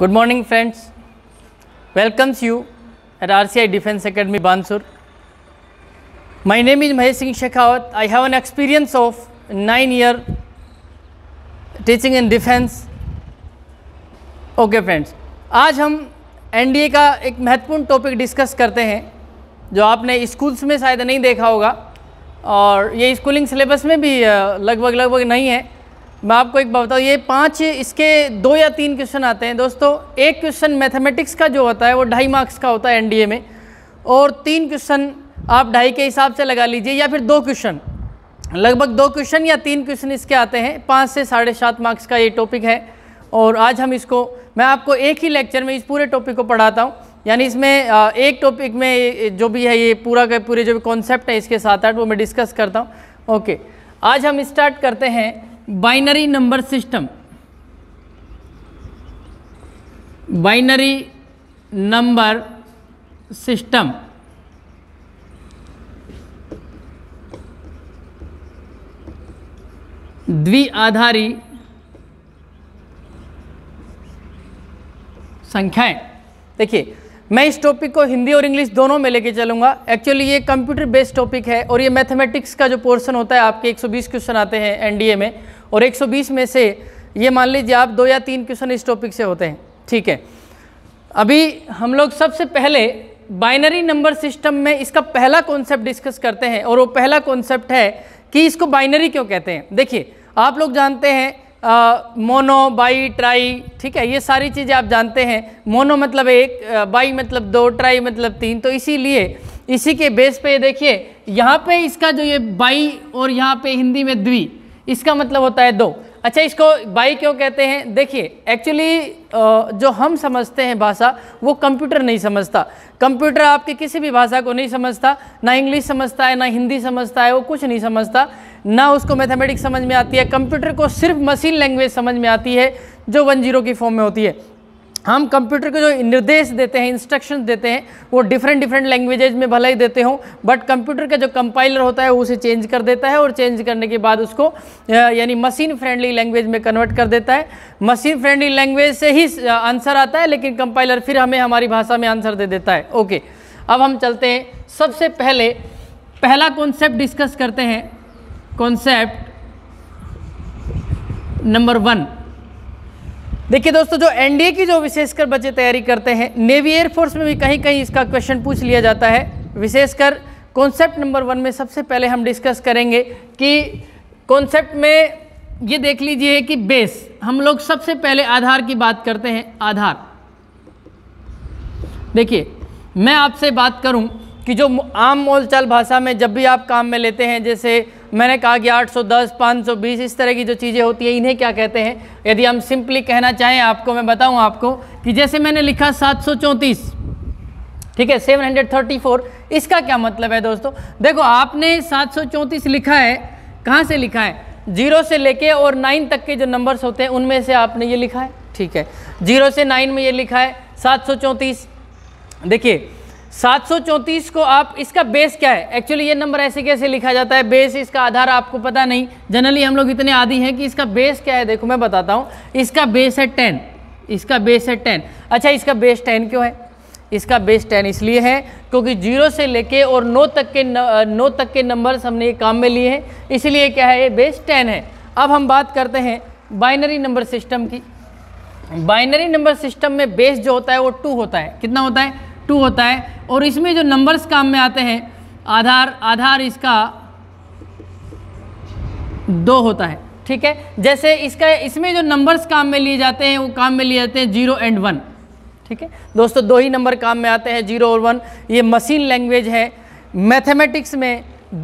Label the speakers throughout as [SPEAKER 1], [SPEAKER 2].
[SPEAKER 1] good morning friends welcomes you at R C I defence academy Bansur my name is Mahesh Singh Shekhawat I have an experience of nine year teaching in defence okay friends आज हम N D A का एक महत्वपूर्ण topic discuss करते हैं जो आपने schools में शायद नहीं देखा होगा और ये स्कूलिंग सिलेबस में भी लगभग लगभग नहीं है मैं आपको एक बात बताऊँ ये पांच इसके दो या तीन क्वेश्चन आते हैं दोस्तों एक क्वेश्चन मैथमेटिक्स का जो होता है वो ढाई मार्क्स का होता है एनडीए में और तीन क्वेश्चन आप ढाई के हिसाब से लगा लीजिए या फिर दो क्वेश्चन लगभग दो क्वेश्चन या तीन क्वेश्चन इसके आते हैं पाँच से साढ़े सात मार्क्स का ये टॉपिक है और आज हम इसको मैं आपको एक ही लेक्चर में इस पूरे टॉपिक को पढ़ाता हूँ यानी इसमें एक टॉपिक में जो भी है ये पूरा का पूरे जो भी कॉन्सेप्ट है इसके साथ आठ वो मैं डिस्कस करता हूँ ओके आज हम स्टार्ट करते हैं binary number system binary number system द्विआधारी संख्याएं देखिए मैं इस टॉपिक को हिंदी और इंग्लिश दोनों में लेके चलूंगा एक्चुअली ये कंप्यूटर बेस्ड टॉपिक है और ये मैथमेटिक्स का जो पोर्शन होता है आपके 120 क्वेश्चन आते हैं एनडीए में और 120 में से ये मान लीजिए आप दो या तीन क्वेश्चन इस टॉपिक से होते हैं ठीक है अभी हम लोग सबसे पहले बाइनरी नंबर सिस्टम में इसका पहला कॉन्सेप्ट डिस्कस करते हैं और वो पहला कॉन्सेप्ट है कि इसको बाइनरी क्यों कहते हैं देखिए आप लोग जानते हैं मोनो बाई ट्राई ठीक है ये सारी चीज़ें आप जानते हैं मोनो मतलब एक बाई मतलब दो ट्राई मतलब तीन तो इसीलिए इसी के बेस पे देखिए यहाँ पे इसका जो ये बाई और यहाँ पे हिंदी में द्वि इसका मतलब होता है दो अच्छा इसको बाई क्यों कहते हैं देखिए एक्चुअली जो हम समझते हैं भाषा वो कंप्यूटर नहीं समझता कंप्यूटर आपके किसी भी भाषा को नहीं समझता ना इंग्लिश समझता है ना हिंदी समझता है वो कुछ नहीं समझता ना उसको मैथमेटिक्स समझ में आती है कंप्यूटर को सिर्फ मशीन लैंग्वेज समझ में आती है जो वन जीरो की फॉर्म में होती है हम कंप्यूटर को जो निर्देश देते हैं इंस्ट्रक्शन देते हैं वो डिफरेंट डिफरेंट लैंग्वेजेज में भले ही देते हों बट कंप्यूटर का जो कंपाइलर होता है उसे चेंज कर देता है और चेंज करने के बाद उसको यानी मशीन फ्रेंडली लैंग्वेज में कन्वर्ट कर देता है मशीन फ्रेंडली लैंग्वेज से ही आंसर आता है लेकिन कंपाइलर फिर हमें हमारी भाषा में आंसर दे देता है ओके अब हम चलते हैं सबसे पहले पहला कॉन्सेप्ट डिस्कस करते हैं कॉन्सेप्ट नंबर वन देखिए दोस्तों जो एनडीए की जो विशेषकर बच्चे तैयारी करते हैं नेवी एयरफोर्स में भी कहीं कहीं इसका क्वेश्चन पूछ लिया जाता है विशेषकर कॉन्सेप्ट नंबर वन में सबसे पहले हम डिस्कस करेंगे कि कॉन्सेप्ट में ये देख लीजिए कि बेस हम लोग सबसे पहले आधार की बात करते हैं आधार देखिए मैं आपसे बात करूं कि जो आम मोलचाल भाषा में जब भी आप काम में लेते हैं जैसे मैंने कहा कि 810, 520 इस तरह की जो चीज़ें होती हैं इन्हें क्या कहते हैं यदि हम सिंपली कहना चाहें आपको मैं बताऊं आपको कि जैसे मैंने लिखा सात ठीक है 734 इसका क्या मतलब है दोस्तों देखो आपने सात लिखा है कहाँ से लिखा है जीरो से लेके और नाइन तक के जो नंबर्स होते हैं उनमें से आपने ये लिखा है ठीक है जीरो से नाइन में ये लिखा है सात देखिए सात को आप इसका बेस क्या है एक्चुअली ये नंबर ऐसे कैसे लिखा जाता है बेस इसका आधार आपको पता नहीं जनरली हम लोग इतने आदि हैं कि इसका बेस क्या है देखो मैं बताता हूँ इसका बेस है टेन इसका बेस है टेन अच्छा इसका बेस टेन क्यों है इसका बेस टेन इसलिए है क्योंकि जीरो से लेके और नौ तक के नौ तक के नंबर्स हमने ये काम में लिए हैं इसलिए क्या है ये बेस टेन है अब हम बात करते हैं बाइनरी नंबर सिस्टम की बाइनरी नंबर सिस्टम में बेस जो होता है वो टू होता है कितना होता है टू होता है और इसमें जो नंबर्स काम में आते हैं आधार आधार इसका दो होता है ठीक है जैसे इसका इसमें जो नंबर्स काम में लिए जाते हैं वो काम में लिए जाते हैं जीरो एंड वन ठीक है दोस्तों दो ही नंबर काम में आते हैं जीरो और वन ये मशीन लैंग्वेज है मैथमेटिक्स में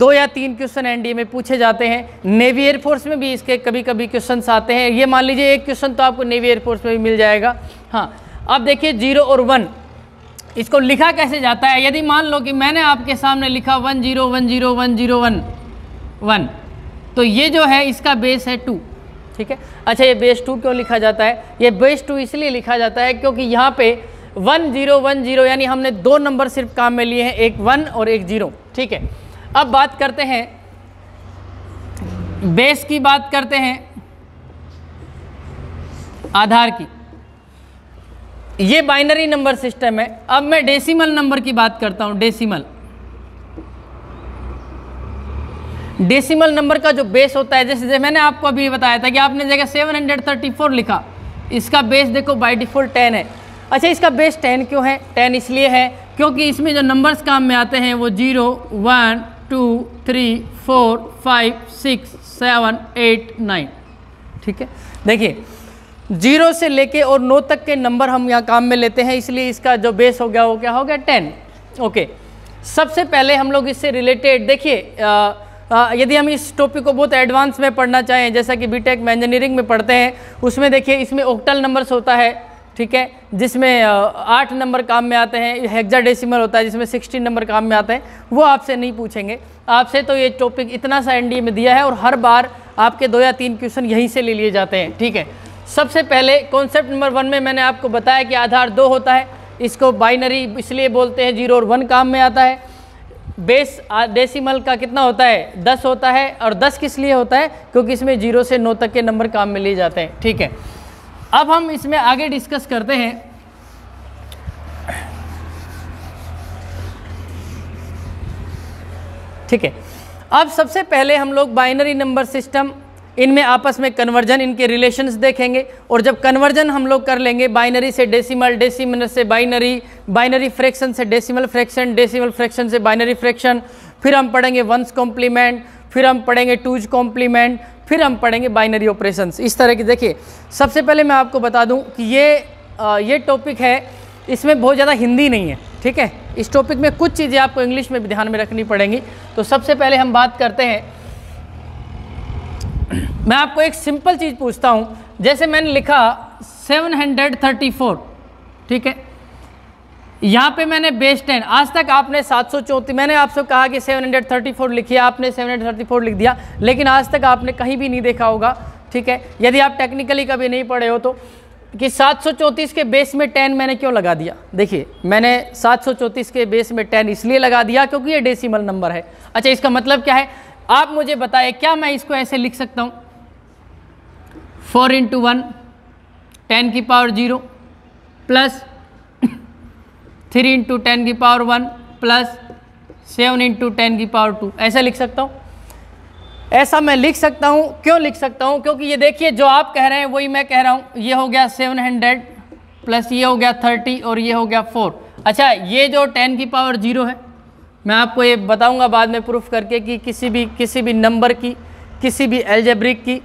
[SPEAKER 1] दो या तीन क्वेश्चन एनडीए में पूछे जाते हैं नेवी एयरफोर्स में भी इसके कभी कभी क्वेश्चन आते हैं ये मान लीजिए एक क्वेश्चन तो आपको नेवी एयरफोर्स में भी मिल जाएगा हाँ अब देखिए जीरो और वन इसको लिखा कैसे जाता है यदि मान लो कि मैंने आपके सामने लिखा one zero one zero one zero one one तो ये जो है इसका बेस है टू ठीक है अच्छा ये बेस टू क्यों लिखा जाता है ये बेस टू इसलिए लिखा जाता है क्योंकि यहाँ पे वन जीरो वन जीरो यानी हमने दो नंबर सिर्फ काम में लिए हैं एक वन और एक जीरो ठीक है अब बात करते हैं बेस की बात करते हैं आधार की ये बाइनरी नंबर सिस्टम है अब मैं डेसिमल नंबर की बात करता हूँ डेसिमल डेसिमल नंबर का जो बेस होता है जैसे मैंने आपको अभी बताया था कि आपने जगह 734 लिखा इसका बेस देखो बाय डिफ़ॉल्ट 10 है अच्छा इसका बेस 10 क्यों है 10 इसलिए है क्योंकि इसमें जो नंबर्स काम में आते हैं वो zero one two three four five six seven eight nine ठीक है देखिए जीरो से लेके और नौ तक के नंबर हम यहाँ काम में लेते हैं इसलिए इसका जो बेस हो गया वो क्या हो गया टेन ओके सबसे पहले हम लोग इससे रिलेटेड देखिए यदि हम इस टॉपिक को बहुत एडवांस में पढ़ना चाहें जैसा कि बीटेक में इंजीनियरिंग में पढ़ते हैं उसमें देखिए इसमें ओक्टल नंबर्स होता है ठीक है जिसमें आठ नंबर काम में आते हैं हेक्साडेसिमल होता है जिसमें सिक्सटीन नंबर काम में आते हैं वो आपसे नहीं पूछेंगे आपसे तो ये टॉपिक इतना सा एनडीए में दिया है और हर बार आपके दो या तीन क्वेश्चन यहीं से ले लिए जाते हैं ठीक है सबसे पहले कॉन्सेप्ट नंबर वन में मैंने आपको बताया कि आधार दो होता है इसको बाइनरी इसलिए बोलते हैं जीरो और वन काम में आता है बेस डेसिमल का कितना होता है दस होता है और दस किस लिए होता है क्योंकि इसमें जीरो से नौ तक के नंबर काम में लिए जाते हैं ठीक है अब हम इसमें आगे डिस्कस करते हैं ठीक है अब सबसे पहले हम लोग बाइनरी नंबर सिस्टम इनमें आपस में कन्वर्जन इनके रिलेशंस देखेंगे और जब कन्वर्जन हम लोग कर लेंगे बाइनरी से डेसिमल डेसिमल से बाइनरी बाइनरी फ्रैक्शन से डेसिमल फ्रैक्शन डेसिमल फ्रैक्शन से बाइनरी फ्रैक्शन फिर हम पढ़ेंगे वंस कॉम्प्लीमेंट फिर हम पढ़ेंगे टूज कॉम्प्लीमेंट फिर हम पढ़ेंगे बाइनरी ऑपरेशन इस तरह की देखिए सबसे पहले मैं आपको बता दूँ कि ये आ, ये टॉपिक है इसमें बहुत ज़्यादा हिंदी नहीं है ठीक है इस टॉपिक में कुछ चीज़ें आपको इंग्लिश में भी ध्यान में रखनी पड़ेंगी तो सबसे पहले हम बात करते हैं मैं आपको एक सिंपल चीज़ पूछता हूँ जैसे मैंने लिखा 734 ठीक है यहाँ पे मैंने बेस टेन आज तक आपने सात मैंने आपसे कहा कि 734 लिखिए आपने 734 लिख दिया लेकिन आज तक आपने कहीं भी नहीं देखा होगा ठीक है यदि आप टेक्निकली कभी नहीं पढ़े हो तो कि सात के बेस में टेन मैंने क्यों लगा दिया देखिए मैंने सात के बेस में टेन इसलिए लगा दिया क्योंकि ये डेसिमल नंबर है अच्छा इसका मतलब क्या है आप मुझे बताएं क्या मैं इसको ऐसे लिख सकता हूँ फोर इंटू वन टेन की power zero plus three into ten की power one plus seven into ten की पावर टू ऐसा लिख सकता हूँ ऐसा मैं लिख सकता हूँ क्यों लिख सकता हूँ क्योंकि ये देखिए जो आप कह रहे हैं वही मैं कह रहा हूँ ये हो गया सेवन हंड्रेड प्लस ये हो गया थर्टी और ये हो गया फोर अच्छा ये जो टेन की पावर जीरो है मैं आपको ये बताऊँगा बाद में प्रूफ करके कि किसी भी किसी भी नंबर की किसी भी एल्जेब्रिक की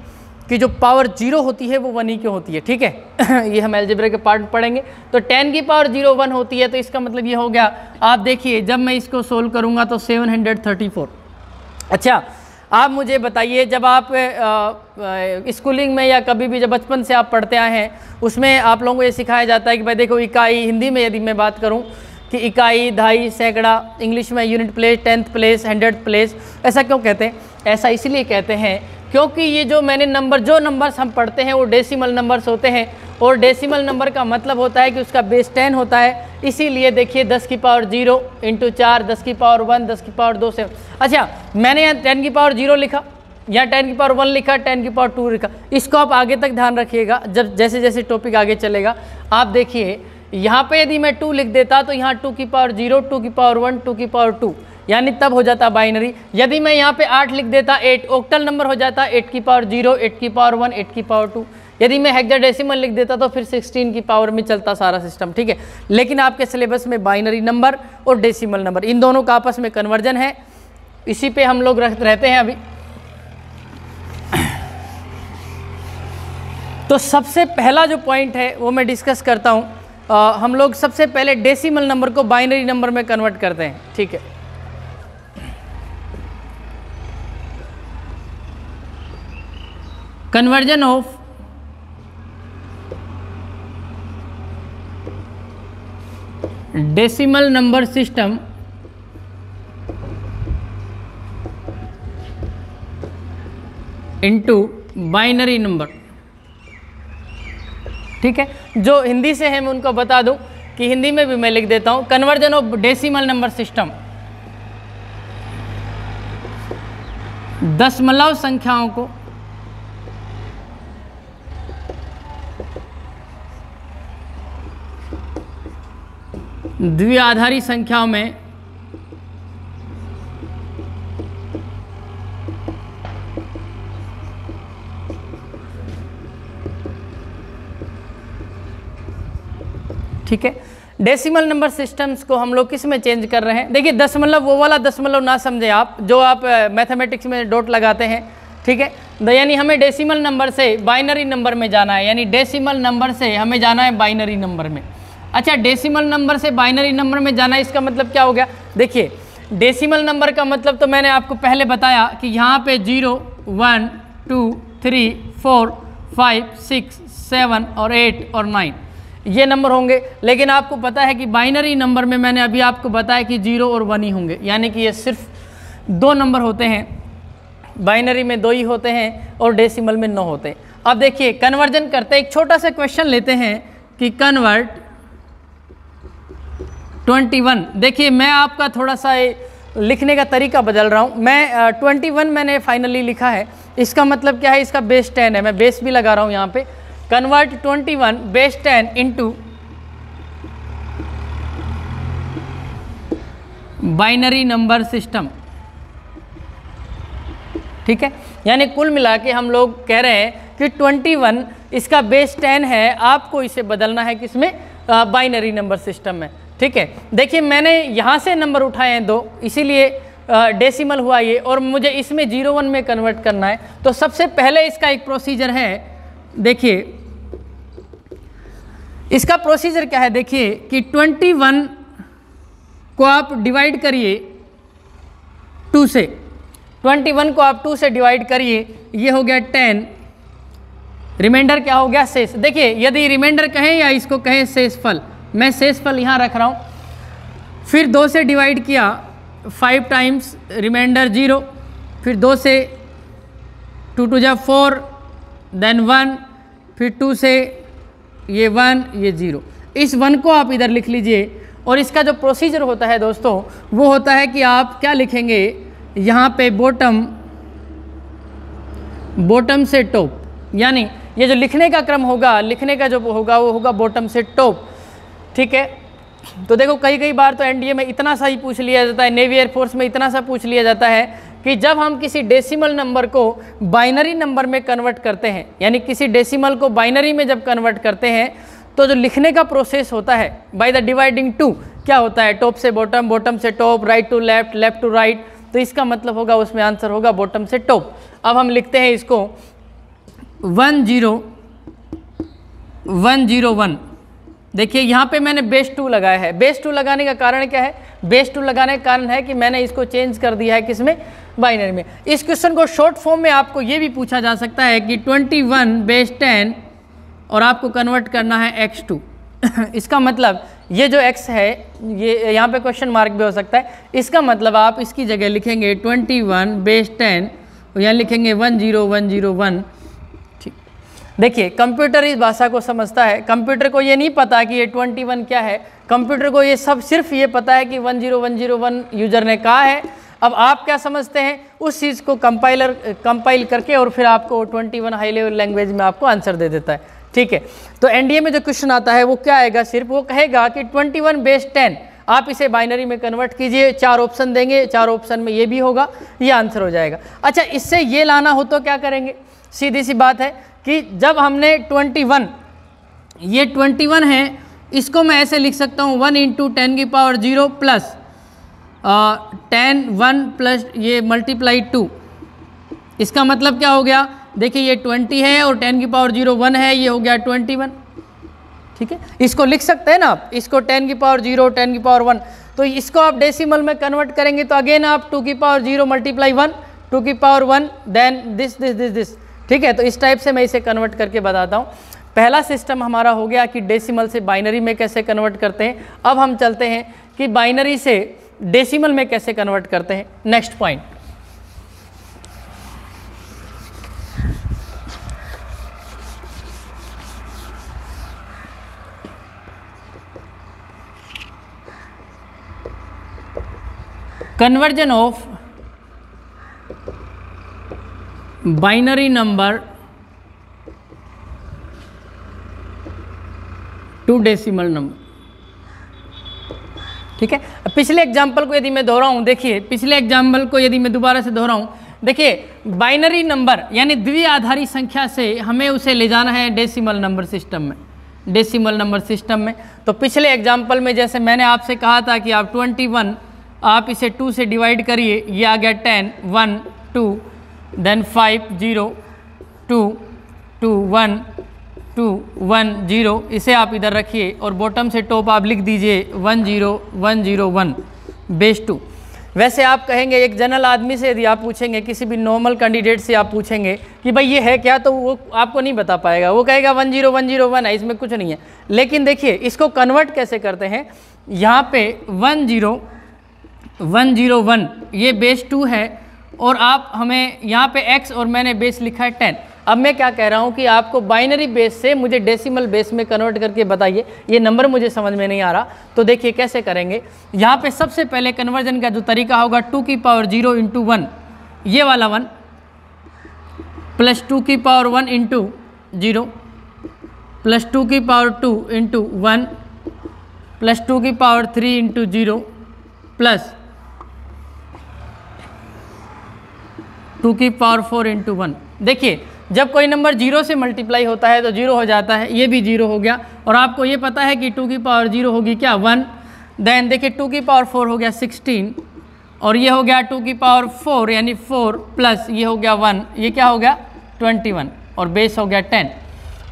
[SPEAKER 1] कि जो पावर जीरो होती है वो वन ही क्यों होती है ठीक है ये हम एलजेब्रा के पार्ट पढ़ेंगे तो टेन की पावर जीरो वन होती है तो इसका मतलब ये हो गया आप देखिए जब मैं इसको सोल्व करूँगा तो सेवन हंड्रेड थर्टी फोर अच्छा आप मुझे बताइए जब आप स्कूलिंग में या कभी भी जब बचपन से आप पढ़ते आए हैं उसमें आप लोगों को ये सिखाया जाता है कि भाई देखो इकाई हिंदी में यदि मैं बात करूँ कि इकाई ढाई सैकड़ा इंग्लिश में unit place tenth place hundred place ऐसा क्यों कहते हैं ऐसा इसलिए कहते हैं क्योंकि ये जो मैंने नंबर जो नंबर्स हम पढ़ते हैं वो डेसिमल नंबर्स होते हैं और डेसिमल नंबर का मतलब होता है कि उसका बेस टेन होता है इसीलिए देखिए दस की पावर जीरो इंटू चार दस की पावर वन दस की पावर दो से अच्छा मैंने यहाँ टेन की पावर जीरो लिखा यहाँ टेन की पावर वन लिखा टेन की पावर टू लिखा इसको आप आगे तक ध्यान रखिएगा जब जैसे जैसे टॉपिक आगे चलेगा आप देखिए यहाँ पर यदि मैं टू लिख देता तो यहाँ टू की पावर जीरो टू की पावर वन टू की पावर टू यानी तब हो जाता बाइनरी यदि मैं यहाँ पे आठ लिख देता एट ओक्टल नंबर हो जाता एट की पावर जीरो एट की पावर वन एट की पावर टू यदि मैं हेक्साडेसिमल लिख देता तो फिर 16 की पावर में चलता सारा सिस्टम ठीक है लेकिन आपके सिलेबस में बाइनरी नंबर और डेसिमल नंबर इन दोनों का आपस में कन्वर्जन है इसी पे हम लोग रहते हैं अभी तो सबसे पहला जो पॉइंट है वो मैं डिस्कस करता हूँ हम लोग सबसे पहले डेसिमल नंबर को बाइनरी नंबर में कन्वर्ट करते हैं ठीक है conversion of decimal number system into binary number ठीक है जो हिंदी से है मैं उनको बता दूं कि हिंदी में भी मैं लिख देता हूं conversion of decimal number system दशमलव संख्याओं को द्विआधारी संख्याओं में ठीक है डेसिमल नंबर सिस्टम्स को हम लोग किस में चेंज कर रहे हैं देखिए दशमलव वो वाला दशमलव ना समझे आप जो आप मैथमेटिक्स में डॉट लगाते हैं ठीक है यानी हमें डेसिमल नंबर से बाइनरी नंबर में जाना है यानी डेसिमल नंबर से हमें जाना है बाइनरी नंबर में अच्छा डेसिमल नंबर से बाइनरी नंबर में जाना इसका मतलब क्या हो गया देखिए डेसिमल नंबर का मतलब तो मैंने आपको पहले बताया कि यहाँ पे zero one two three four five six seven और एट और नाइन ये नंबर होंगे लेकिन आपको पता है कि बाइनरी नंबर में मैंने अभी आपको बताया कि जीरो और वन ही होंगे यानी कि ये सिर्फ दो नंबर होते हैं बाइनरी में दो ही होते हैं और डेसिमल में नौ होते हैं अब देखिए कन्वर्जन करते हैं एक छोटा सा क्वेश्चन लेते हैं कि कन्वर्ट ट्वेंटी वन देखिए मैं आपका थोड़ा सा लिखने का तरीका बदल रहा हूँ मैं ट्वेंटी वन मैंने फाइनली लिखा है इसका मतलब क्या है इसका बेस टेन है मैं बेस भी लगा रहा हूँ यहाँ पे convert twenty one base ten into binary number system ठीक है यानी कुल मिला के हम लोग कह रहे हैं कि ट्वेंटी वन इसका बेस टेन है आपको इसे बदलना है किसमें बाइनरी नंबर सिस्टम में ठीक है देखिए मैंने यहाँ से नंबर उठाए हैं दो इसीलिए डेसिमल हुआ ये और मुझे इसमें जीरो वन में कन्वर्ट करना है तो सबसे पहले इसका एक प्रोसीजर है देखिए इसका प्रोसीजर क्या है देखिए कि 21 को आप डिवाइड करिए 2 से 21 को आप 2 से डिवाइड करिए ये हो गया 10 रिमाइंडर क्या हो गया शेष देखिए यदि रिमाइंडर कहें या इसको कहें शेष फल मैं फल यहाँ रख रहा हूँ फिर दो से डिवाइड किया फाइव टाइम्स रिमाइंडर जीरो फिर दो से टू टू जा फोर देन वन फिर टू से ये वन ये ज़ीरो इस वन को आप इधर लिख लीजिए और इसका जो प्रोसीजर होता है दोस्तों वो होता है कि आप क्या लिखेंगे यहाँ पे बॉटम बॉटम से टॉप यानी ये जो लिखने का क्रम होगा लिखने का जो होगा वो होगा बॉटम से टॉप ठीक है तो देखो कई कई बार तो एनडीए में इतना सा ही पूछ लिया जाता है नेवी एयरफोर्स में इतना सा पूछ लिया जाता है कि जब हम किसी डेसिमल नंबर को बाइनरी नंबर में कन्वर्ट करते हैं यानी किसी डेसिमल को बाइनरी में जब कन्वर्ट करते हैं तो जो लिखने का प्रोसेस होता है बाय द डिवाइडिंग टू क्या होता है टॉप से बॉटम बॉटम से top right to left left to right तो इसका मतलब होगा उसमें आंसर होगा बॉटम से टॉप अब हम लिखते हैं इसको one zero one zero one देखिए यहाँ पे मैंने बेस टू लगाया है बेस टू लगाने का कारण क्या है बेस टू लगाने का कारण है कि मैंने इसको चेंज कर दिया है किसमें बाइनरी में इस क्वेश्चन को शॉर्ट फॉर्म में आपको ये भी पूछा जा सकता है कि 21 वन बेस टेन और आपको कन्वर्ट करना है एक्स टू इसका मतलब ये जो एक्स है ये यहाँ पे क्वेश्चन मार्क भी हो सकता है इसका मतलब आप इसकी जगह लिखेंगे ट्वेंटी वन बेस टेन यहाँ लिखेंगे one zero one zero one देखिए कंप्यूटर इस भाषा को समझता है कंप्यूटर को ये नहीं पता कि ये ट्वेंटी वन क्या है कंप्यूटर को ये सब सिर्फ ये पता है कि one zero one zero one user ने कहा है अब आप क्या समझते हैं उस चीज़ को कंपाइलर कंपाइल करके और फिर आपको twenty one high level language में आपको आंसर दे देता है ठीक है तो एनडीए में जो क्वेश्चन आता है वो क्या आएगा सिर्फ वो कहेगा कि ट्वेंटी वन बेस टेन आप इसे बाइनरी में कन्वर्ट कीजिए चार ऑप्शन देंगे चार ऑप्शन में ये भी होगा ये आंसर हो जाएगा अच्छा इससे ये लाना हो तो क्या करेंगे सीधी सी बात है कि जब हमने 21 ये 21 है इसको मैं ऐसे लिख सकता हूँ वन इंटू टेन की power zero plus ten one plus ये मल्टीप्लाई टू इसका मतलब क्या हो गया देखिए ये ट्वेंटी है और टेन की पावर जीरो वन है ये हो गया ट्वेंटी वन ठीक है इसको लिख सकते हैं ना आप इसको टेन की पावर जीरो टेन की पावर वन तो इसको आप डेसिमल में कन्वर्ट करेंगे तो अगेन आप टू की power zero multiply one two की power one then this this this this ठीक है तो इस टाइप से मैं इसे कन्वर्ट करके बताता हूँ पहला सिस्टम हमारा हो गया कि डेसिमल से बाइनरी में कैसे कन्वर्ट करते हैं अब हम चलते हैं कि बाइनरी से डेसिमल में कैसे कन्वर्ट करते हैं next point conversion of binary number to decimal number ठीक है पिछले एग्जाम्पल को यदि मैं दोहरा हूं देखिए पिछले एग्जाम्पल को यदि मैं दोबारा से हूं देखिए बाइनरी नंबर यानी द्विआधारी संख्या से हमें उसे ले जाना है डेसिमल नंबर सिस्टम में डेसिमल नंबर सिस्टम में तो पिछले एग्जाम्पल में जैसे मैंने आपसे कहा था कि आप 21 आप इसे 2 से डिवाइड करिए ये आ गया 10 1 2 then 5 zero 2 2 1 two one zero इसे आप इधर रखिए और बॉटम से टॉप आप लिख दीजिए one zero one zero one base two वैसे आप कहेंगे एक जनरल आदमी से यदि आप पूछेंगे किसी भी नॉर्मल कैंडिडेट से आप पूछेंगे कि भाई ये है क्या तो वो आपको नहीं बता पाएगा वो कहेगा one zero one zero one है इसमें कुछ नहीं है लेकिन देखिए इसको कन्वर्ट कैसे करते हैं यहाँ पे one zero one zero one ये बेस टू है और आप हमें यहाँ पे x और मैंने बेस लिखा है टेन अब मैं क्या कह रहा हूँ कि आपको बाइनरी बेस से मुझे डेसिमल बेस में कन्वर्ट करके बताइए ये नंबर मुझे समझ में नहीं आ रहा तो देखिए कैसे करेंगे यहाँ पे सबसे पहले कन्वर्जन का जो तरीका होगा टू की पावर जीरो इंटू वन ये वाला वन प्लस टू की power one into zero plus two की power two into one plus two की power three into zero plus two की पावर फोर इंटू वन देखिए जब कोई नंबर जीरो से मल्टीप्लाई होता है तो जीरो हो जाता है ये भी जीरो हो गया और आपको ये पता है कि टू की पावर जीरो होगी क्या वन देन देखिए टू की पावर फोर हो गया सिक्सटीन और ये हो गया टू की पावर फोर यानी फोर प्लस ये हो गया वन ये क्या हो गया ट्वेंटी वन और बेस हो गया टेन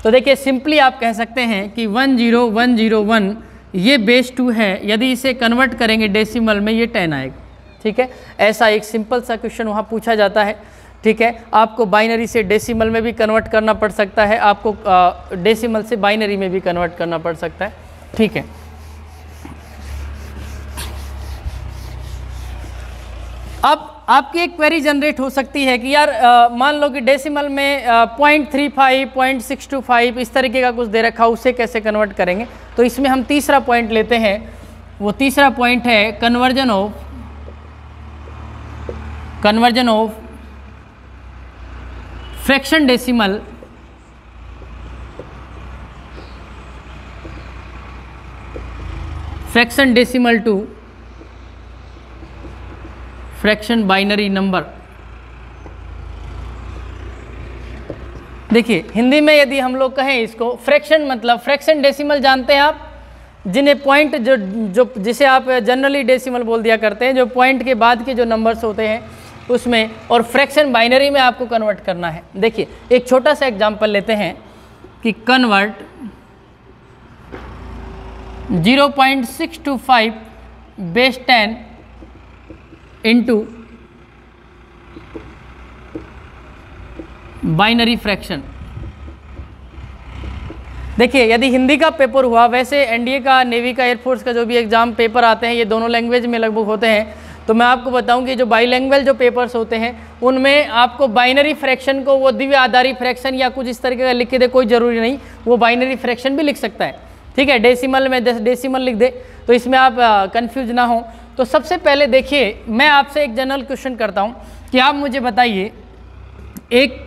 [SPEAKER 1] तो देखिए सिंपली आप कह सकते हैं कि one zero one zero one ये बेस टू है यदि इसे कन्वर्ट करेंगे डेसिमल में ये टेन आएगा ठीक है ऐसा एक सिंपल सा क्वेश्चन वहाँ पूछा जाता है ठीक है आपको बाइनरी से डेसिमल में भी कन्वर्ट करना पड़ सकता है आपको डेसिमल से बाइनरी में भी कन्वर्ट करना पड़ सकता है ठीक है अब आपकी एक क्वेरी जनरेट हो सकती है कि यार मान लो कि डेसिमल में point three five point six two five इस तरीके का कुछ दे रखा उसे कैसे कन्वर्ट करेंगे तो इसमें हम तीसरा पॉइंट लेते हैं वो तीसरा पॉइंट है conversion of conversion of fraction decimal fraction decimal to fraction binary number देखिए हिंदी में यदि हम लोग कहें इसको फ्रैक्शन मतलब फ्रैक्शन डेसिमल जानते हैं आप जिन्हें पॉइंट जो जो जिसे आप जनरली डेसिमल बोल दिया करते हैं जो पॉइंट के बाद के जो नंबर्स होते हैं उसमें और फ्रैक्शन बाइनरी में आपको कन्वर्ट करना है देखिए एक छोटा सा एग्जाम्पल लेते हैं कि convert 0.625 base 10 into binary fraction देखिए यदि हिंदी का पेपर हुआ वैसे एनडीए का नेवी का एयरफोर्स का जो भी एग्ज़ाम पेपर आते हैं ये दोनों लैंग्वेज में लगभग होते हैं तो मैं आपको बताऊं कि जो बाईलैंग्वेज जो पेपर्स होते हैं उनमें आपको बाइनरी फ्रैक्शन को वो दिव्य आधारी फ्रैक्शन या कुछ इस तरीके का लिख के दे कोई ज़रूरी नहीं वो बाइनरी फ्रैक्शन भी लिख सकता है ठीक है डेसिमल में डेसिमल लिख दे तो इसमें आप कन्फ्यूज ना हो तो सबसे पहले देखिए मैं आपसे एक जनरल क्वेश्चन करता हूँ कि आप मुझे बताइए एक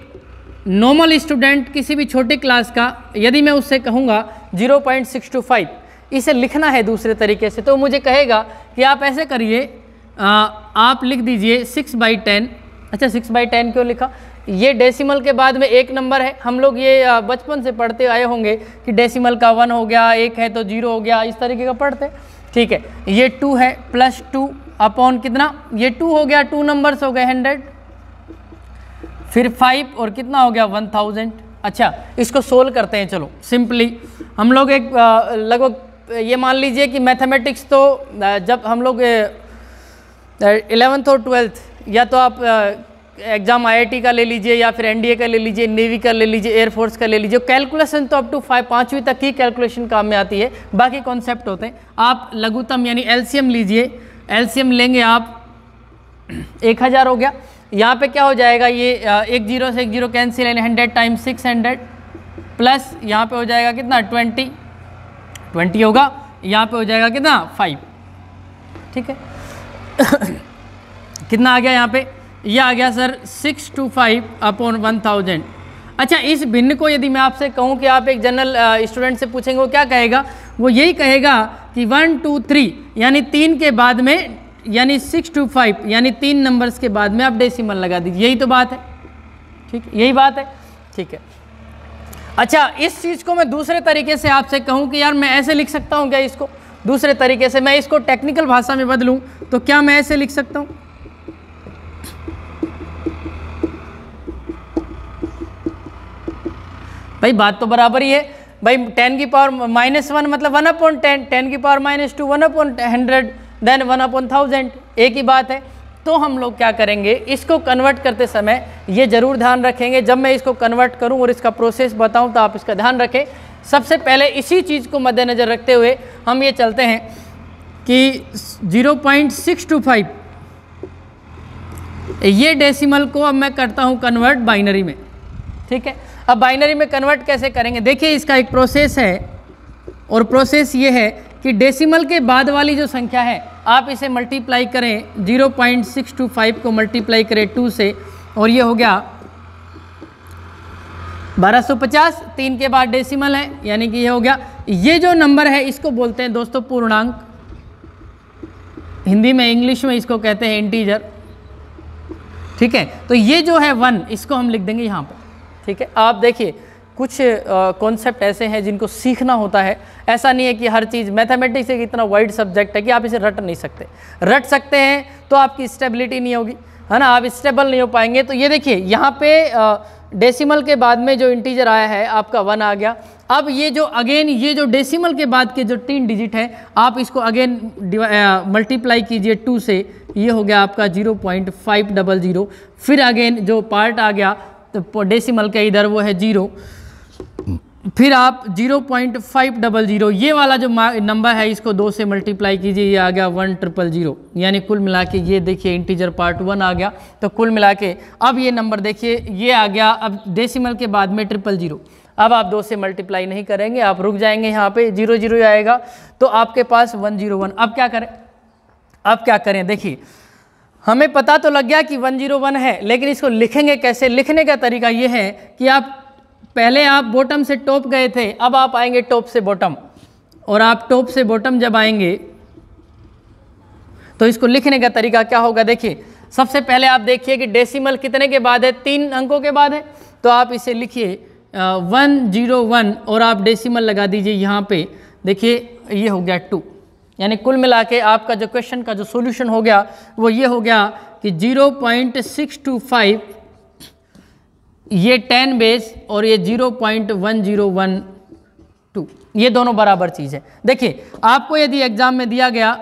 [SPEAKER 1] नॉर्मल स्टूडेंट किसी भी छोटी क्लास का यदि मैं उससे कहूँगा जीरो इसे लिखना है दूसरे तरीके से तो मुझे कहेगा कि आप ऐसे करिए आ, आप लिख दीजिए सिक्स बाई टेन अच्छा सिक्स बाई टेन क्यों लिखा ये डेसिमल के बाद में एक नंबर है हम लोग ये बचपन से पढ़ते आए होंगे कि डेसिमल का वन हो गया एक है तो जीरो हो गया इस तरीके का पढ़ते ठीक है ये टू है प्लस टू अपॉन कितना ये टू हो गया टू नंबर्स हो गए हंड्रेड फिर फाइव और कितना हो गया वन थाउजेंड अच्छा इसको सोल्व करते हैं चलो सिंपली हम लोग एक लगभग ये मान लीजिए कि मैथमेटिक्स तो जब हम लोग एलेवंथ और ट्वेल्थ या तो आप एग्ज़ाम uh, आईआईटी का ले लीजिए या फिर एनडीए का ले लीजिए नेवी का ले लीजिए एयरफोर्स का ले लीजिए कैलकुलेशन तो अप टू फाइव पाँचवीं तक ही कैलकुलेशन काम में आती है बाकी कॉन्सेप्ट होते हैं आप लघुतम यानी एलसीएम लीजिए एलसीएम लेंगे आप एक हज़ार हो गया यहाँ पे क्या हो जाएगा ये uh, एक जीरो से एक जीरो कैंसिल यानी hundred time six hundred plus यहाँ पे हो जाएगा कितना ट्वेंटी ट्वेंटी होगा यहाँ पे हो जाएगा कितना फाइव ठीक है कितना आ गया यहाँ पे ये यह आ गया sir six two five upon one thousand अच्छा इस भिन्न को यदि मैं आपसे कहूँ कि आप एक जनरल स्टूडेंट से पूछेंगे वो क्या कहेगा वो यही कहेगा कि वन टू थ्री यानी तीन के बाद में यानी सिक्स टू फाइव यानी तीन नंबर्स के बाद में आप डेसिमल लगा दीजिए यही तो बात है ठीक है यही बात है ठीक है अच्छा इस चीज़ को मैं दूसरे तरीके से आपसे कहूँ कि यार मैं ऐसे लिख सकता हूँ क्या इसको दूसरे तरीके से मैं इसको टेक्निकल भाषा में बदलूं तो क्या मैं ऐसे लिख सकता हूं भाई बात तो बराबर ही है भाई टेन की पावर माइनस वन मतलब वन अपॉन टेन टेन की power minus two one upon hundred then one upon thousand एक ही बात है तो हम लोग क्या करेंगे इसको कन्वर्ट करते समय ये ज़रूर ध्यान रखेंगे जब मैं इसको कन्वर्ट करूं और इसका प्रोसेस बताऊं तो आप इसका ध्यान रखें सबसे पहले इसी चीज़ को मद्देनज़र रखते हुए हम ये चलते हैं कि 0.625 ये डेसिमल को अब मैं करता हूँ कन्वर्ट बाइनरी में ठीक है अब बाइनरी में कन्वर्ट कैसे करेंगे देखिए इसका एक प्रोसेस है और प्रोसेस ये है कि डेसिमल के बाद वाली जो संख्या है आप इसे मल्टीप्लाई करें 0.625 को मल्टीप्लाई करें 2 से और ये हो गया 1250 तीन के बाद डेसिमल है यानी कि ये हो गया ये जो नंबर है इसको बोलते हैं दोस्तों पूर्णांक हिंदी में इंग्लिश में इसको कहते हैं इंटीजर ठीक है तो ये जो है वन इसको हम लिख देंगे यहाँ पर ठीक है आप देखिए कुछ कॉन्सेप्ट ऐसे हैं जिनको सीखना होता है ऐसा नहीं है कि हर चीज़ मैथमेटिक्स एक इतना वाइड सब्जेक्ट है कि आप इसे रट नहीं सकते रट सकते हैं तो आपकी स्टेबिलिटी नहीं होगी है ना आप स्टेबल नहीं हो पाएंगे तो ये देखिए यहाँ पे आ, डेसिमल के बाद में जो इंटीजर आया है आपका वन आ गया अब ये जो अगेन ये जो डेसिमल के बाद के जो तीन डिजिट हैं आप इसको अगेन मल्टीप्लाई कीजिए टू से ये हो गया आपका zero point five double zero फिर अगेन जो पार्ट आ गया तो डेसिमल का इधर वो है ज़ीरो फिर आप zero point five double zero ये वाला जो नंबर है इसको दो से मल्टीप्लाई कीजिए ये आ गया वन ट्रिपल ज़ीरो यानी कुल मिला के ये देखिए इंटीजर पार्ट वन आ गया तो कुल मिला के अब ये नंबर देखिए ये आ गया अब डेसिमल के बाद में ट्रिपल ज़ीरो अब आप दो से मल्टीप्लाई नहीं करेंगे आप रुक जाएंगे यहाँ पे जीरो जीरो आएगा तो आपके पास वन जीरो वन अब क्या करें अब क्या करें देखिए हमें पता तो लग गया कि वन जीरो वन है लेकिन इसको लिखेंगे कैसे लिखने का तरीका ये है कि आप पहले आप बॉटम से टॉप गए थे अब आप आएंगे टॉप से बॉटम और आप टॉप से बॉटम जब आएंगे तो इसको लिखने का तरीका क्या होगा देखिए सबसे पहले आप देखिए कि डेसिमल कितने के बाद है तीन अंकों के बाद है तो आप इसे लिखिए वन जीरो वन और आप डेसिमल लगा दीजिए यहाँ पे देखिए ये हो गया टू यानी कुल मिला के आपका जो क्वेश्चन का जो सॉल्यूशन हो गया वो ये हो गया कि zero point six two five ये टेन बेस और ये zero point one zero one two ये दोनों बराबर चीज़ है देखिए आपको यदि एग्ज़ाम में दिया गया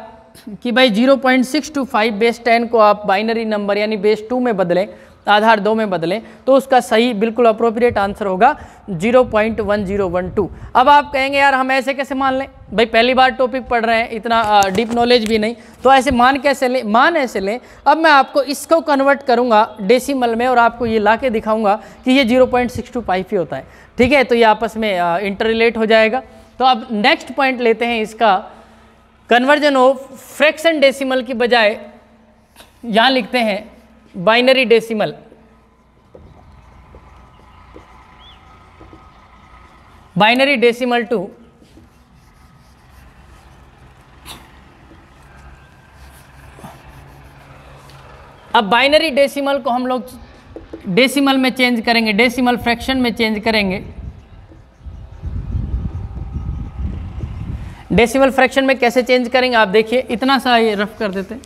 [SPEAKER 1] कि भाई zero point six two five base ten को आप बाइनरी नंबर यानी बेस टू में बदलें आधार दो में बदलें तो उसका सही बिल्कुल अप्रोप्रिएट आंसर होगा 0.1012 अब आप कहेंगे यार हम ऐसे कैसे मान लें भाई पहली बार टॉपिक पढ़ रहे हैं इतना डीप नॉलेज भी नहीं तो ऐसे मान कैसे लें मान ऐसे लें अब मैं आपको इसको कन्वर्ट करूंगा डेसिमल में और आपको ये ला के दिखाऊंगा कि ये 0.625 ही होता है ठीक है तो ये आपस में इंटर रिलेट हो जाएगा तो अब नेक्स्ट पॉइंट लेते हैं इसका कन्वर्जन ऑफ फ्रैक्शन डेसीमल की बजाय यहाँ लिखते हैं binary decimal binary decimal to अब बाइनरी डेसिमल को हम लोग डेसिमल में चेंज करेंगे डेसिमल फ्रैक्शन में चेंज करेंगे डेसिमल फ्रैक्शन में कैसे चेंज करेंगे आप देखिए इतना सा ये रफ कर देते हैं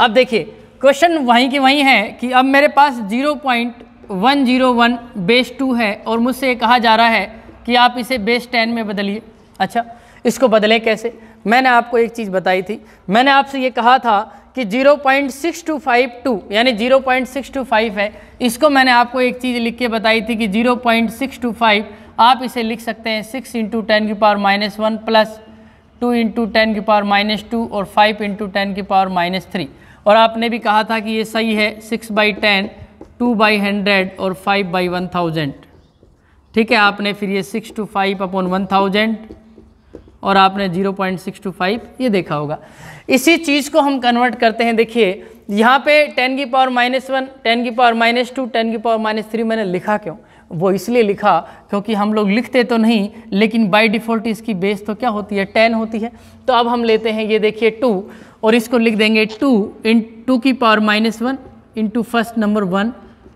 [SPEAKER 1] अब देखिए क्वेश्चन वहीं के वहीं है कि अब मेरे पास 0.101 बेस टू है और मुझसे कहा जा रहा है कि आप इसे बेस टेन में बदलिए अच्छा इसको बदलें कैसे मैंने आपको एक चीज़ बताई थी मैंने आपसे ये कहा था कि 0.6252 यानी 0.625 है इसको मैंने आपको एक चीज़ लिख के बताई थी कि 0.625 आप इसे लिख सकते हैं 6 इंटू टेन की power minus one plus two into ten की पावर माइनस टू और 5 इंटू टेन की पावर माइनस थ्री और आपने भी कहा था कि ये सही है six by ten two by hundred और फाइव बाई वन थाउजेंड ठीक है आपने फिर ये six two five upon one thousand और आपने zero point six two five ये देखा होगा इसी चीज़ को हम कन्वर्ट करते हैं देखिए यहाँ पे टेन की पावर माइनस वन टेन की पावर माइनस टू टेन की पावर माइनस थ्री मैंने लिखा क्यों वो इसलिए लिखा क्योंकि हम लोग लिखते तो नहीं लेकिन बाय डिफ़ॉल्ट इसकी बेस तो क्या होती है टेन होती है तो अब हम लेते हैं ये देखिए टू और इसको लिख देंगे टू इन टू की power minus one into first number one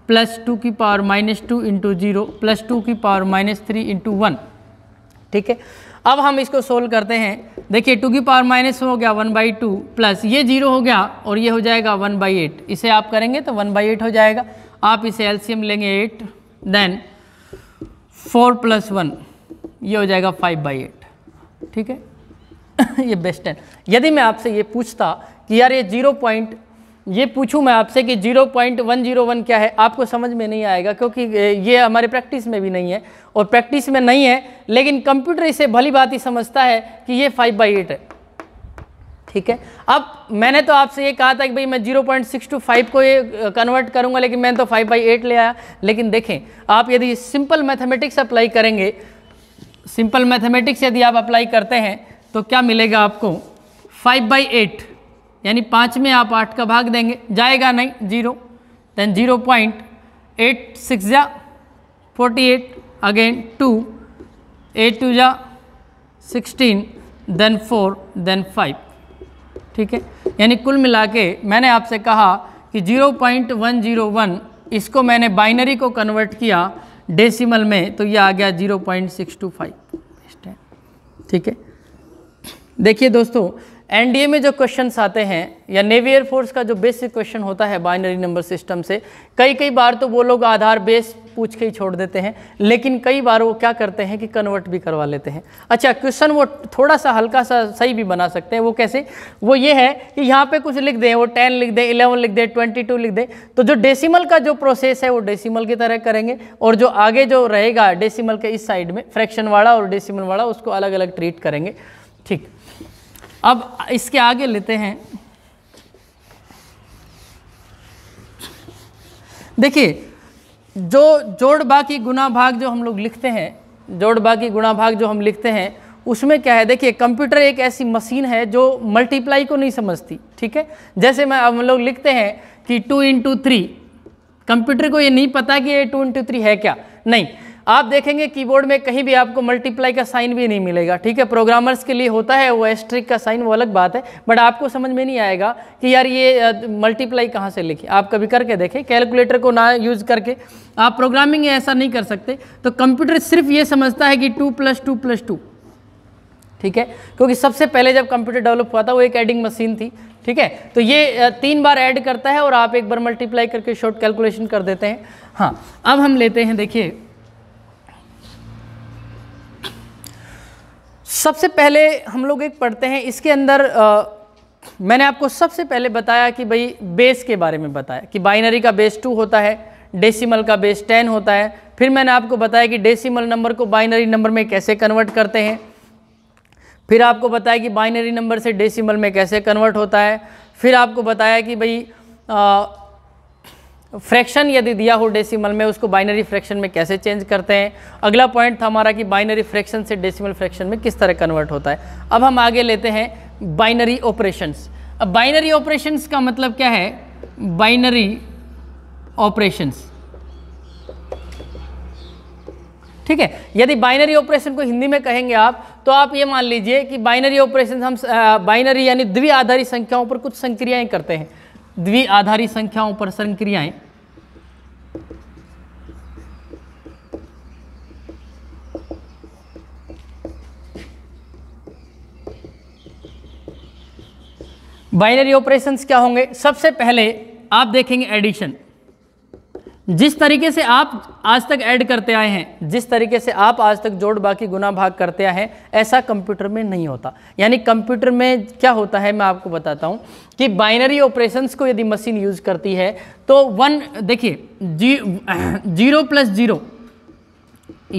[SPEAKER 1] plus two की power minus two into zero plus two की power minus three into one ठीक है अब हम इसको सोल्व करते हैं देखिए टू की पावर माइनस हो गया वन बाई टू प्लस ये जीरो हो गया और ये हो जाएगा वन बाई एट इसे आप करेंगे तो वन बाई एट हो जाएगा आप इसे एलसीएम लेंगे eight then four plus one ये हो जाएगा फाइव बाई एट ठीक है ये बेस्ट है यदि मैं आपसे ये पूछता कि यार ये जीरो पॉइंट ये पूछूं मैं आपसे कि 0.101 क्या है आपको समझ में नहीं आएगा क्योंकि ये हमारे प्रैक्टिस में भी नहीं है और प्रैक्टिस में नहीं है लेकिन कंप्यूटर इसे भली बात ही समझता है कि ये फाइव बाई एट है ठीक है अब मैंने तो आपसे ये कहा था कि भाई मैं 0.625 को ये कन्वर्ट करूंगा लेकिन मैंने तो फाइव बाई एट ले आया लेकिन देखें आप यदि सिंपल मैथमेटिक्स अप्लाई करेंगे सिंपल मैथमेटिक्स यदि आप अप्लाई करते हैं तो क्या मिलेगा आपको फाइव बाई एट यानी पाँच में आप आठ का भाग देंगे जाएगा नहीं zero then zero point eight six जा forty eight again two eight two जा sixteen then four then five ठीक है यानी कुल मिला के मैंने आपसे कहा कि zero point one zero one इसको मैंने बाइनरी को कन्वर्ट किया डेसिमल में तो ये आ गया zero point six two five ठीक है देखिए दोस्तों एनडीए में जो क्वेश्चंस आते हैं या नेवी एयरफोर्स का जो बेसिक क्वेश्चन होता है बाइनरी नंबर सिस्टम से कई कई बार तो वो लोग आधार बेस पूछ के ही छोड़ देते हैं लेकिन कई बार वो क्या करते हैं कि कन्वर्ट भी करवा लेते हैं अच्छा क्वेश्चन वो थोड़ा सा हल्का सा सही भी बना सकते हैं वो कैसे वो ये है कि यहाँ पे कुछ लिख दें वो टेन लिख दें इलेवन लिख दें ट्वेंटी टू लिख दें तो जो डेसिमल का जो प्रोसेस है वो डेसीमल की तरह करेंगे और जो आगे जो रहेगा डेसीमल के इस साइड में फ्रैक्शन वाला और डेसीमल वाला उसको अलग अलग ट्रीट करेंगे ठीक अब इसके आगे लेते हैं देखिए जो जोड़ बाकी गुना भाग जो हम लोग लिखते हैं जोड़ बाकी गुना भाग जो हम लिखते हैं उसमें क्या है देखिए कंप्यूटर एक ऐसी मशीन है जो मल्टीप्लाई को नहीं समझती ठीक है जैसे मैं हम लोग लिखते हैं कि टू इंटू थ्री कंप्यूटर को ये नहीं पता कि ये टू इंटू थ्री है क्या नहीं आप देखेंगे कीबोर्ड में कहीं भी आपको मल्टीप्लाई का साइन भी नहीं मिलेगा ठीक है प्रोग्रामर्स के लिए होता है वो एस्ट्रिक का साइन वो अलग बात है बट आपको समझ में नहीं आएगा कि यार ये मल्टीप्लाई कहाँ से लिखी आप कभी करके देखें कैलकुलेटर को ना यूज़ करके आप प्रोग्रामिंग ऐसा नहीं कर सकते तो कंप्यूटर सिर्फ ये समझता है कि two plus two plus two ठीक है क्योंकि सबसे पहले जब कंप्यूटर डेवलप हुआ था वो एक एडिंग मशीन थी ठीक है तो ये तीन बार ऐड करता है और आप एक बार मल्टीप्लाई करके शॉर्ट कैलकुलेशन कर देते हैं हाँ अब हम लेते हैं देखिए सबसे पहले हम लोग एक पढ़ते हैं इसके अंदर आ, मैंने आपको सबसे पहले बताया कि भाई बेस के बारे में बताया कि बाइनरी का बेस टू होता है डेसिमल का बेस टेन होता है फिर मैंने आपको बताया कि डेसिमल नंबर को बाइनरी नंबर में कैसे कन्वर्ट करते हैं फिर आपको बताया कि बाइनरी नंबर से डेसिमल में कैसे कन्वर्ट होता है फिर आपको बताया कि भाई फ्रैक्शन यदि दिया हो डेसिमल में उसको बाइनरी फ्रैक्शन में कैसे चेंज करते हैं अगला पॉइंट था हमारा कि बाइनरी फ्रैक्शन से डेसिमल फ्रैक्शन में किस तरह कन्वर्ट होता है अब हम आगे लेते हैं बाइनरी ऑपरेशंस अब बाइनरी ऑपरेशंस का मतलब क्या है बाइनरी ऑपरेशंस ठीक है यदि बाइनरी ऑपरेशन को हिंदी में कहेंगे आप तो आप ये मान लीजिए कि बाइनरी ऑपरेशन हम बाइनरी यानी द्वि आधारित संख्याओं पर कुछ संक्रियाएं करते हैं द्विआधारी संख्याओं पर संक्रियाएं बाइनरी ऑपरेशंस क्या होंगे सबसे पहले आप देखेंगे एडिशन जिस तरीके से आप आज तक ऐड करते आए हैं जिस तरीके से आप आज तक जोड़ बाकी गुना भाग करते आए हैं ऐसा कंप्यूटर में नहीं होता यानी कंप्यूटर में क्या होता है मैं आपको बताता हूँ कि बाइनरी ऑपरेशंस को यदि मशीन यूज़ करती है तो वन देखिए जी जीरो प्लस जीरो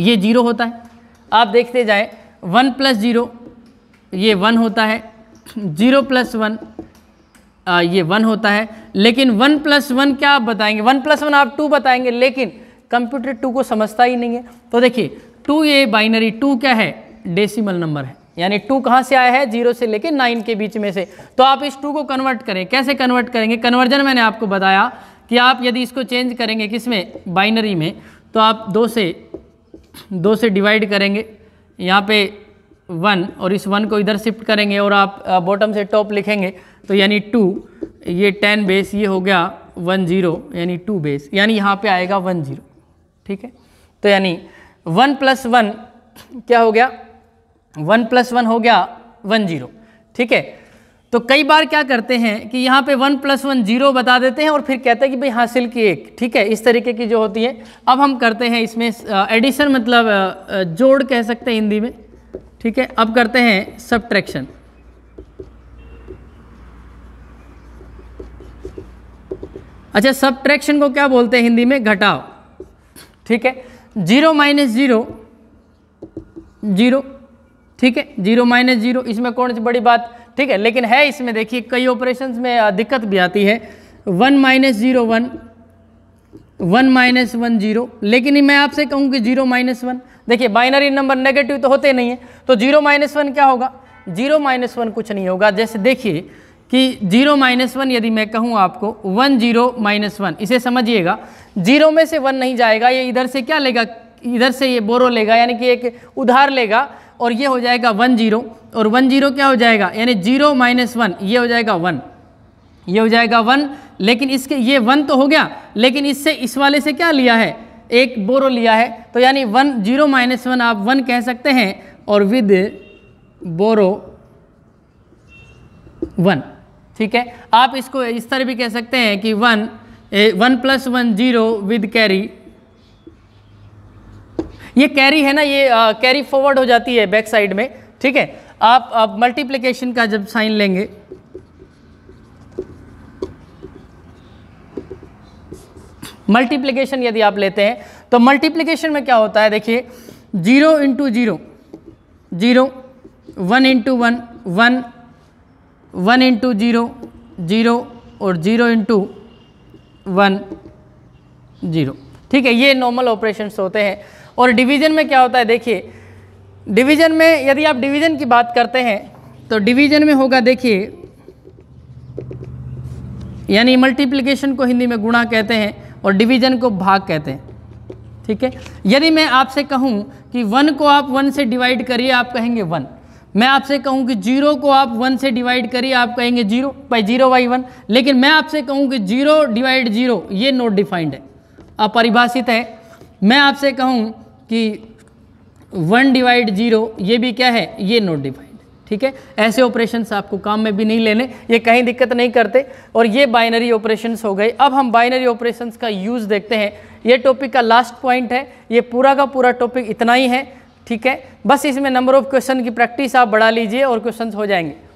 [SPEAKER 1] ये जीरो होता है आप देखते जाए वन प्लस जीरो ये वन होता है जीरो प्लस वन आ, ये वन होता है लेकिन वन प्लस वन क्या आप बताएंगे वन प्लस वन आप टू बताएंगे लेकिन कंप्यूटर टू को समझता ही नहीं है तो देखिए टू ये बाइनरी टू क्या है डेसिमल नंबर है यानी टू कहाँ से आया है जीरो से लेकर नाइन के बीच में से तो आप इस टू को कन्वर्ट करें कैसे कन्वर्ट करेंगे कन्वर्जन मैंने आपको बताया कि आप यदि इसको चेंज करेंगे किस में बाइनरी में तो आप दो से दो से डिवाइड करेंगे यहाँ पे वन और इस वन को इधर शिफ्ट करेंगे और आप बॉटम से टॉप लिखेंगे तो यानी टू ये टेन बेस ये हो गया वन ज़ीरो यानी टू बेस यानी यहाँ पे आएगा वन ज़ीरो ठीक है तो यानी वन प्लस वन क्या हो गया वन प्लस वन हो गया वन ज़ीरो ठीक है तो कई बार क्या करते हैं कि यहाँ पे वन प्लस वन जीरो बता देते हैं और फिर कहते हैं कि भाई हासिल की एक ठीक है इस तरीके की जो होती है अब हम करते हैं इसमें एडिशन मतलब जोड़ कह सकते हैं हिंदी में ठीक है अब करते हैं सब्ट्रैक्शन अच्छा सब्ट्रैक्शन को क्या बोलते हैं हिंदी में घटाओ ठीक है जीरो माइनस जीरो जीरो ठीक है जीरो माइनस जीरो इसमें कौन सी बड़ी बात ठीक है लेकिन है इसमें देखिए कई ऑपरेशंस में दिक्कत भी आती है one minus zero one one minus one zero लेकिन मैं आपसे कहूँ कि जीरो माइनस वन देखिए बाइनरी नंबर नेगेटिव तो होते नहीं है तो जीरो माइनस वन क्या होगा जीरो माइनस वन कुछ नहीं होगा जैसे देखिए कि जीरो माइनस वन यदि मैं कहूँ आपको वन जीरो माइनस वन इसे समझिएगा जीरो में से वन नहीं जाएगा ये इधर से क्या लेगा इधर से ये बोरो लेगा यानी कि एक उधार लेगा और ये हो जाएगा वन जीरो और वन जीरो क्या हो जाएगा यानी जीरो माइनस वन ये हो जाएगा वन ये हो जाएगा वन लेकिन इसके ये वन तो हो गया लेकिन इससे इस वाले से क्या लिया है एक बोरो लिया है तो यानी वन जीरो माइनस वन आप वन कह सकते हैं और विद बोरो वन ठीक है आप इसको इस तरह भी कह सकते हैं कि one one plus one zero with carry ये कैरी है ना ये कैरी फॉरवर्ड हो जाती है बैक साइड में ठीक है आप, आप मल्टीप्लिकेशन का जब साइन लेंगे मल्टीप्लीकेशन यदि आप लेते हैं तो मल्टीप्लीकेशन में क्या होता है देखिए zero into zero zero one into one one one into zero zero और जीरो इंटू वन जीरो ठीक है ये नॉर्मल ऑपरेशंस होते हैं और डिवीजन में क्या होता है देखिए डिवीजन में यदि आप डिवीजन की बात करते हैं तो डिवीजन में होगा देखिए यानी मल्टीप्लिकेशन को हिंदी में गुणा कहते हैं और डिवीज़न को भाग कहते हैं ठीक है यदि मैं आपसे कहूं कि वन को आप वन से डिवाइड करिए आप कहेंगे वन मैं आपसे कहूं कि जीरो को आप वन से डिवाइड करिए आप कहेंगे zero by zero by one लेकिन मैं आपसे कहूं कि जीरो डिवाइड जीरो ये नोट डिफाइंड है अपरिभाषित है मैं आपसे कहूं कि वन डिवाइड जीरो ये भी क्या है ये नोट डिफाइंड ठीक है ऐसे ऑपरेशन आपको काम में भी नहीं लेने ये कहीं दिक्कत नहीं करते और ये बाइनरी ऑपरेशन हो गए अब हम बाइनरी ऑपरेशन का यूज़ देखते हैं ये टॉपिक का लास्ट पॉइंट है ये पूरा का पूरा टॉपिक इतना ही है ठीक है बस इसमें नंबर ऑफ क्वेश्चन की प्रैक्टिस आप बढ़ा लीजिए और क्वेश्चन हो जाएंगे